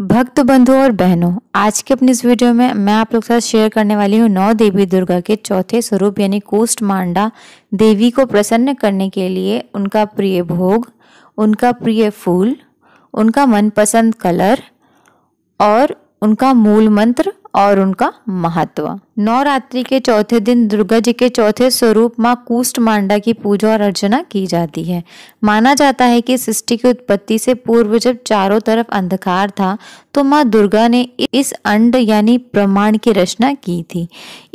भक्त बंधुओं और बहनों आज के अपने इस वीडियो में मैं आप लोग के साथ शेयर करने वाली हूँ नौ देवी दुर्गा के चौथे स्वरूप यानी कोष्ठ मांडा देवी को प्रसन्न करने के लिए उनका प्रिय भोग उनका प्रिय फूल उनका मनपसंद कलर और उनका मूल मंत्र और उनका महत्व नवरात्रि के चौथे दिन दुर्गा जी के चौथे स्वरूप माँ कूष्ट मांडा की पूजा और अर्चना की जाती है माना जाता है कि सृष्टि की उत्पत्ति से पूर्व जब चारों तरफ अंधकार था तो माँ दुर्गा ने इस अंड यानी प्रमाण की रचना की थी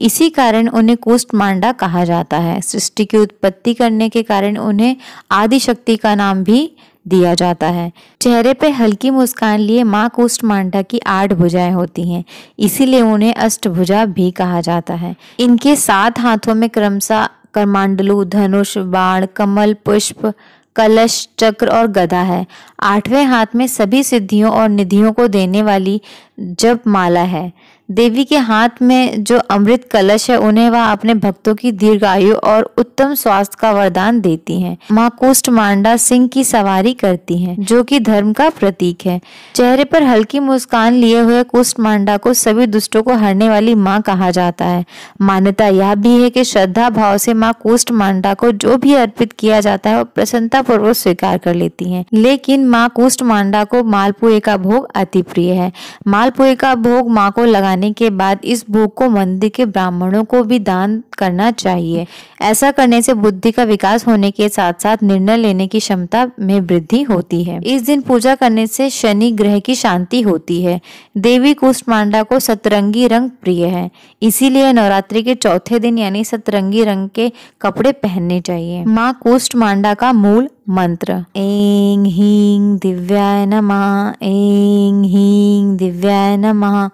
इसी कारण उन्हें कुष्ठ मांडा कहा जाता है सृष्टि की उत्पत्ति करने के कारण उन्हें आदिशक्ति का नाम भी दिया जाता है चेहरे पे हल्की मुस्कान लिए माँ कुष्ठमांडा की आठ भुजाएं होती हैं इसीलिए उन्हें अष्टभुजा भी कहा जाता है इनके सात हाथों में क्रमशः कर्मांडलु धनुष बाण कमल पुष्प कलश चक्र और गधा है आठवें हाथ में सभी सिद्धियों और निधियों को देने वाली जप माला है देवी के हाथ में जो अमृत कलश है उन्हें वह अपने भक्तों की दीर्घायु और उत्तम स्वास्थ्य का वरदान देती हैं। माँ कुष्ट मांडा सिंह की सवारी करती हैं, जो कि धर्म का प्रतीक है चेहरे पर हल्की मुस्कान लिए हुए कुष्ट मांडा को सभी दुष्टों को हरने वाली माँ कहा जाता है मान्यता यह भी है कि श्रद्धा भाव से माँ कुष्ठ मांडा को जो भी अर्पित किया जाता है वह प्रसन्नता पूर्वक स्वीकार कर लेती है लेकिन माँ कुष्ठ मांडा को मालपुए का भोग अति प्रिय है मालपुए का भोग माँ को लगाने जाने के बाद इस भोग को मंदिर के ब्राह्मणों को भी दान करना चाहिए ऐसा करने से बुद्धि का विकास होने के साथ साथ निर्णय लेने की क्षमता में वृद्धि होती है इस दिन पूजा करने से शनि ग्रह की शांति होती है देवी कुष्ठमांडा को सतरंगी रंग प्रिय है इसीलिए नवरात्रि के चौथे दिन यानी सतरंगी रंग के कपड़े पहनने चाहिए माँ कुष्ठमांडा का मूल मंत्र एंग ह्रीं दिव्याय नमः एंग ह्रीं दिव्याय नमः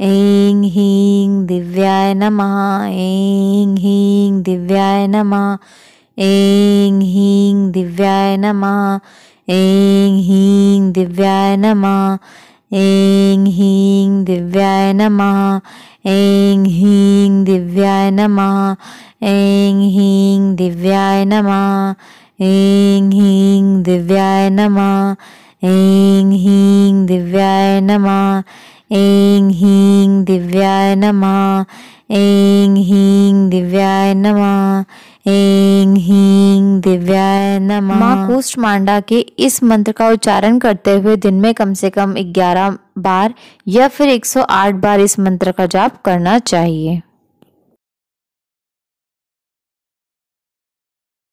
ऐं ह्रीं दिव्याय नमः ऐं ह्रीं दिव्याय नमः ऐं ह्रीं दिव्याय नमः ऐं ह्रीं दिव्याय नमः ऐं ह्रीं दिव्याय नमः ऐं ह्रीं दिव्याय नमः ऐं ह्रीं दिव्याय नमः ऐं ह्रीं दिव्याय नमः ऐं ह्रीं दिव्याय नमः ऐं ह्रीं दिव्याय नमः ऐं ह्रीं दिव्याय नमः ऐं ह्रीं दिव्याय नमः माँ कूष्ठ मांडा के इस मंत्र का उच्चारण करते हुए दिन में कम से कम 11 बार या फिर 108 बार इस मंत्र का जाप करना चाहिए